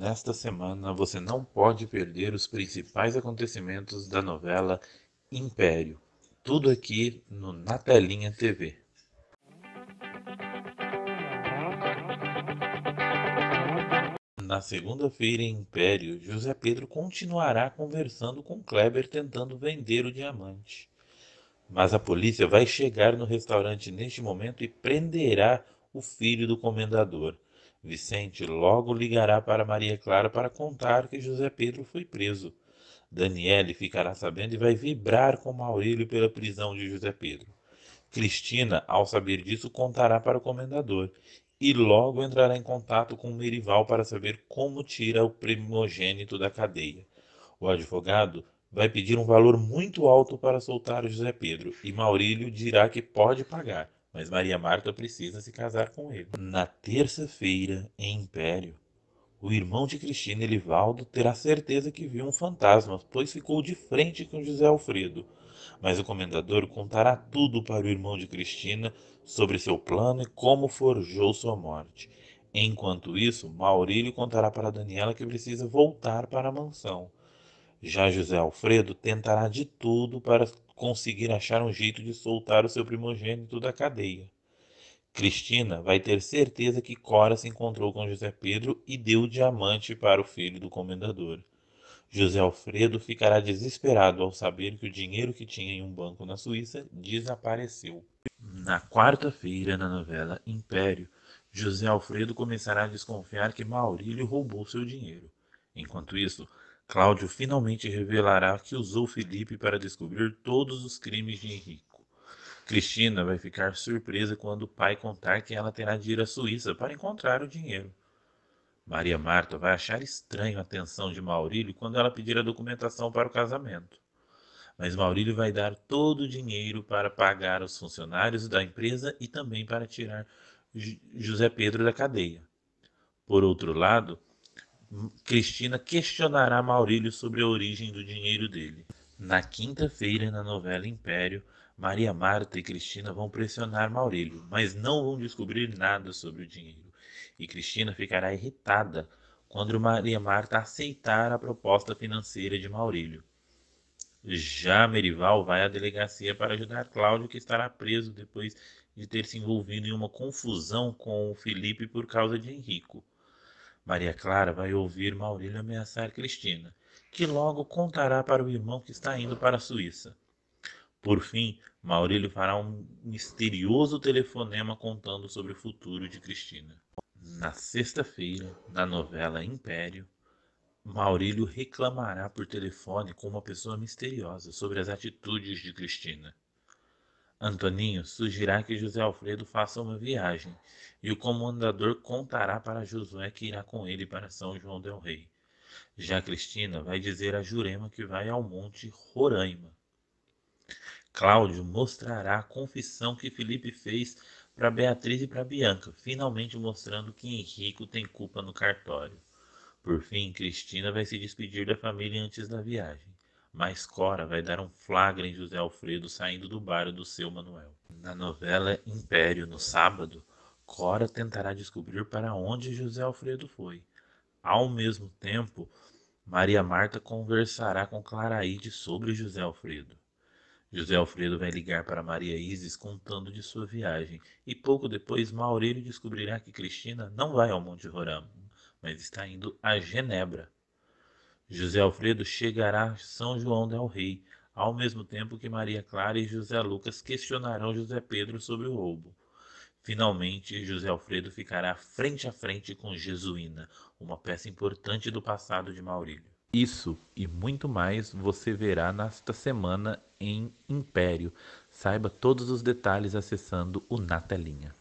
Nesta semana você não pode perder os principais acontecimentos da novela Império. Tudo aqui no Na Telinha TV. Na segunda-feira em Império, José Pedro continuará conversando com Kleber tentando vender o diamante. Mas a polícia vai chegar no restaurante neste momento e prenderá o filho do comendador. Vicente logo ligará para Maria Clara para contar que José Pedro foi preso. Daniele ficará sabendo e vai vibrar com Maurílio pela prisão de José Pedro. Cristina, ao saber disso, contará para o comendador e logo entrará em contato com Merival para saber como tira o primogênito da cadeia. O advogado vai pedir um valor muito alto para soltar José Pedro e Maurílio dirá que pode pagar, mas Maria Marta precisa se casar com ele. Na terça-feira, em Império, o irmão de Cristina Elivaldo terá certeza que viu um fantasma, pois ficou de frente com José Alfredo. Mas o comendador contará tudo para o irmão de Cristina sobre seu plano e como forjou sua morte. Enquanto isso, Maurílio contará para Daniela que precisa voltar para a mansão. Já José Alfredo tentará de tudo para conseguir achar um jeito de soltar o seu primogênito da cadeia. Cristina vai ter certeza que Cora se encontrou com José Pedro e deu o diamante para o filho do comendador. José Alfredo ficará desesperado ao saber que o dinheiro que tinha em um banco na Suíça desapareceu. Na quarta-feira, na novela Império, José Alfredo começará a desconfiar que Maurílio roubou seu dinheiro. Enquanto isso, Cláudio finalmente revelará que usou Felipe para descobrir todos os crimes de Henrico. Cristina vai ficar surpresa quando o pai contar que ela terá de ir à Suíça para encontrar o dinheiro. Maria Marta vai achar estranho a atenção de Maurílio quando ela pedir a documentação para o casamento. Mas Maurílio vai dar todo o dinheiro para pagar os funcionários da empresa e também para tirar J José Pedro da cadeia. Por outro lado, Cristina questionará Maurílio sobre a origem do dinheiro dele. Na quinta-feira, na novela Império, Maria Marta e Cristina vão pressionar Maurílio, mas não vão descobrir nada sobre o dinheiro. E Cristina ficará irritada quando Maria Marta aceitar a proposta financeira de Maurílio. Já Merival vai à delegacia para ajudar Cláudio, que estará preso depois de ter se envolvido em uma confusão com o Felipe por causa de Henrico. Maria Clara vai ouvir Maurílio ameaçar Cristina, que logo contará para o irmão que está indo para a Suíça. Por fim, Maurílio fará um misterioso telefonema contando sobre o futuro de Cristina. Na sexta-feira, na novela Império, Maurílio reclamará por telefone com uma pessoa misteriosa sobre as atitudes de Cristina. Antoninho sugerirá que José Alfredo faça uma viagem, e o comandador contará para Josué que irá com ele para São João del Rei. Já Cristina vai dizer a Jurema que vai ao Monte Roraima. Cláudio mostrará a confissão que Felipe fez para Beatriz e para Bianca, finalmente mostrando que Henrico tem culpa no cartório. Por fim, Cristina vai se despedir da família antes da viagem mas Cora vai dar um flagra em José Alfredo saindo do bar do seu Manuel. Na novela Império, no sábado, Cora tentará descobrir para onde José Alfredo foi. Ao mesmo tempo, Maria Marta conversará com Claraide sobre José Alfredo. José Alfredo vai ligar para Maria Isis contando de sua viagem, e pouco depois Maurílio descobrirá que Cristina não vai ao Monte Roraima, mas está indo a Genebra. José Alfredo chegará a São João del Rei, ao mesmo tempo que Maria Clara e José Lucas questionarão José Pedro sobre o roubo. Finalmente, José Alfredo ficará frente a frente com Jesuína, uma peça importante do passado de Maurílio. Isso e muito mais você verá nesta semana em Império. Saiba todos os detalhes acessando o Natelinha.